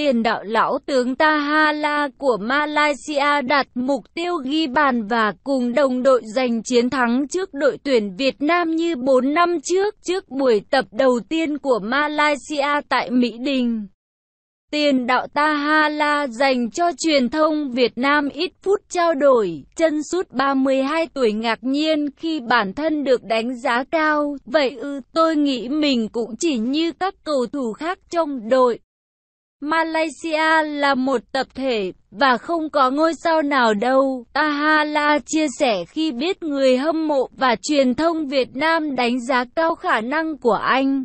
Tiền đạo lão tướng Tahala của Malaysia đặt mục tiêu ghi bàn và cùng đồng đội giành chiến thắng trước đội tuyển Việt Nam như 4 năm trước, trước buổi tập đầu tiên của Malaysia tại Mỹ Đình. Tiền đạo Tahala dành cho truyền thông Việt Nam ít phút trao đổi, chân sút 32 tuổi ngạc nhiên khi bản thân được đánh giá cao, vậy ư tôi nghĩ mình cũng chỉ như các cầu thủ khác trong đội. Malaysia là một tập thể, và không có ngôi sao nào đâu, Ahala chia sẻ khi biết người hâm mộ và truyền thông Việt Nam đánh giá cao khả năng của anh.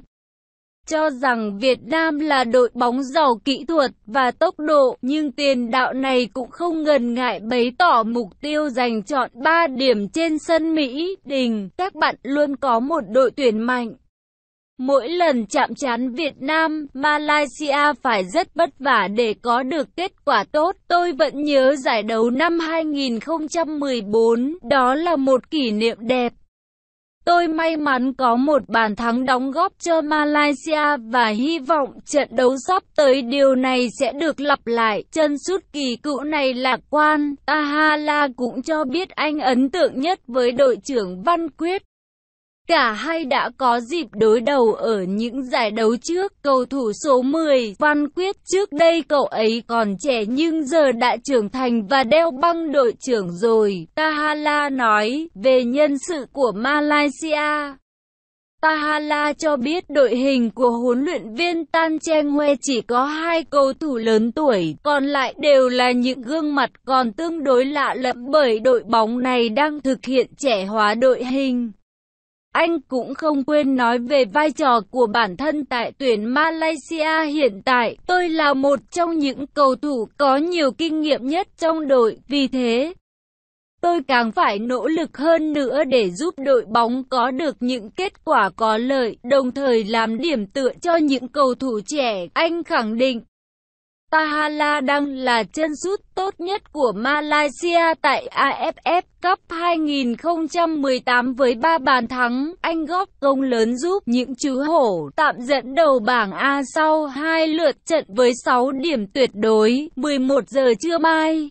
Cho rằng Việt Nam là đội bóng giàu kỹ thuật và tốc độ, nhưng tiền đạo này cũng không ngần ngại bấy tỏ mục tiêu giành chọn 3 điểm trên sân Mỹ. Đình, các bạn luôn có một đội tuyển mạnh. Mỗi lần chạm trán Việt Nam, Malaysia phải rất vất vả để có được kết quả tốt. Tôi vẫn nhớ giải đấu năm 2014, đó là một kỷ niệm đẹp. Tôi may mắn có một bàn thắng đóng góp cho Malaysia và hy vọng trận đấu sắp tới điều này sẽ được lặp lại. Chân sút kỳ cựu này lạc quan, Ahala cũng cho biết anh ấn tượng nhất với đội trưởng Văn Quyết. Cả hai đã có dịp đối đầu ở những giải đấu trước. Cầu thủ số 10 Văn Quyết trước đây cậu ấy còn trẻ nhưng giờ đã trưởng thành và đeo băng đội trưởng rồi. Tahala nói về nhân sự của Malaysia. Tahala cho biết đội hình của huấn luyện viên Tan Cheng Hue chỉ có hai cầu thủ lớn tuổi, còn lại đều là những gương mặt còn tương đối lạ lẫm bởi đội bóng này đang thực hiện trẻ hóa đội hình. Anh cũng không quên nói về vai trò của bản thân tại tuyển Malaysia hiện tại. Tôi là một trong những cầu thủ có nhiều kinh nghiệm nhất trong đội, vì thế tôi càng phải nỗ lực hơn nữa để giúp đội bóng có được những kết quả có lợi, đồng thời làm điểm tựa cho những cầu thủ trẻ, anh khẳng định. Tahala đang là chân sút tốt nhất của Malaysia tại AFF Cup 2018 với 3 bàn thắng, anh góp công lớn giúp những chú hổ tạm dẫn đầu bảng A sau hai lượt trận với 6 điểm tuyệt đối. 11 giờ trưa mai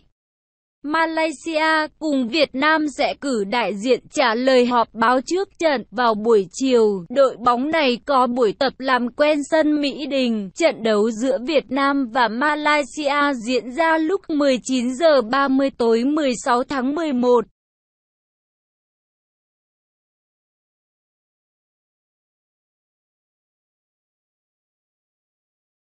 Malaysia cùng Việt Nam sẽ cử đại diện trả lời họp báo trước trận vào buổi chiều. Đội bóng này có buổi tập làm quen sân Mỹ Đình. Trận đấu giữa Việt Nam và Malaysia diễn ra lúc 19 h 30 tối 16 tháng 11.